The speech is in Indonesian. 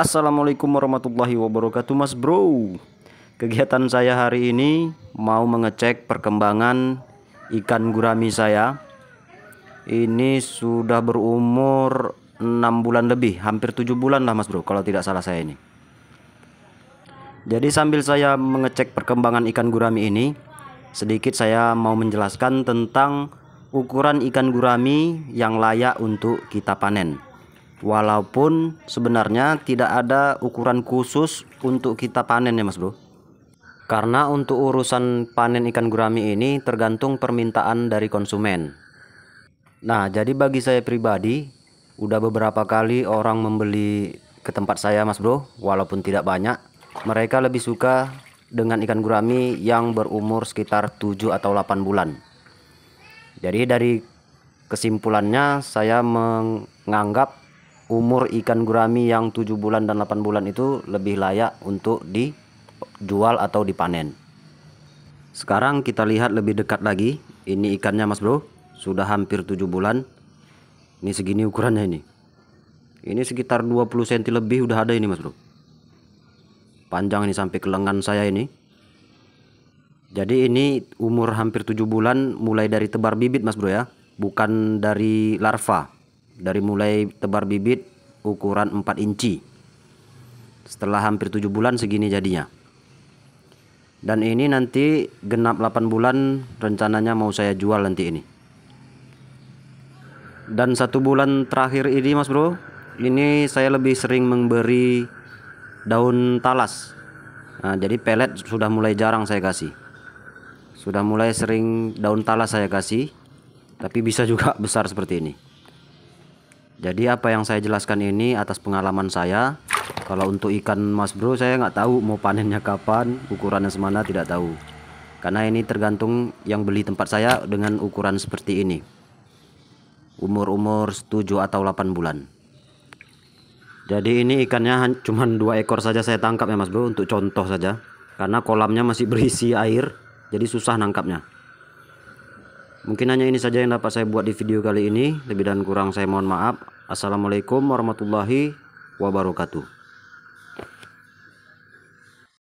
Assalamualaikum warahmatullahi wabarakatuh Mas Bro Kegiatan saya hari ini mau mengecek perkembangan ikan gurami saya Ini sudah berumur 6 bulan lebih hampir 7 bulan lah Mas Bro kalau tidak salah saya ini Jadi sambil saya mengecek perkembangan ikan gurami ini Sedikit saya mau menjelaskan tentang ukuran ikan gurami yang layak untuk kita panen Walaupun sebenarnya tidak ada ukuran khusus untuk kita panen ya mas bro Karena untuk urusan panen ikan gurami ini tergantung permintaan dari konsumen Nah jadi bagi saya pribadi Udah beberapa kali orang membeli ke tempat saya mas bro Walaupun tidak banyak Mereka lebih suka dengan ikan gurami yang berumur sekitar 7 atau 8 bulan Jadi dari kesimpulannya saya menganggap umur ikan gurami yang 7 bulan dan 8 bulan itu lebih layak untuk dijual atau dipanen. Sekarang kita lihat lebih dekat lagi. Ini ikannya Mas Bro, sudah hampir 7 bulan. Ini segini ukurannya ini. Ini sekitar 20 cm lebih udah ada ini Mas Bro. Panjang ini sampai ke lengan saya ini. Jadi ini umur hampir 7 bulan mulai dari tebar bibit Mas Bro ya, bukan dari larva dari mulai tebar bibit ukuran 4 inci setelah hampir 7 bulan segini jadinya dan ini nanti genap 8 bulan rencananya mau saya jual nanti ini dan satu bulan terakhir ini mas bro ini saya lebih sering memberi daun talas nah, jadi pelet sudah mulai jarang saya kasih sudah mulai sering daun talas saya kasih tapi bisa juga besar seperti ini jadi apa yang saya jelaskan ini atas pengalaman saya. Kalau untuk ikan mas bro saya nggak tahu mau panennya kapan, ukurannya semana tidak tahu. Karena ini tergantung yang beli tempat saya dengan ukuran seperti ini. Umur-umur 7 atau 8 bulan. Jadi ini ikannya cuma dua ekor saja saya tangkap ya mas bro untuk contoh saja. Karena kolamnya masih berisi air jadi susah nangkapnya. Mungkin hanya ini saja yang dapat saya buat di video kali ini. Lebih dan kurang saya mohon maaf. Assalamualaikum warahmatullahi wabarakatuh.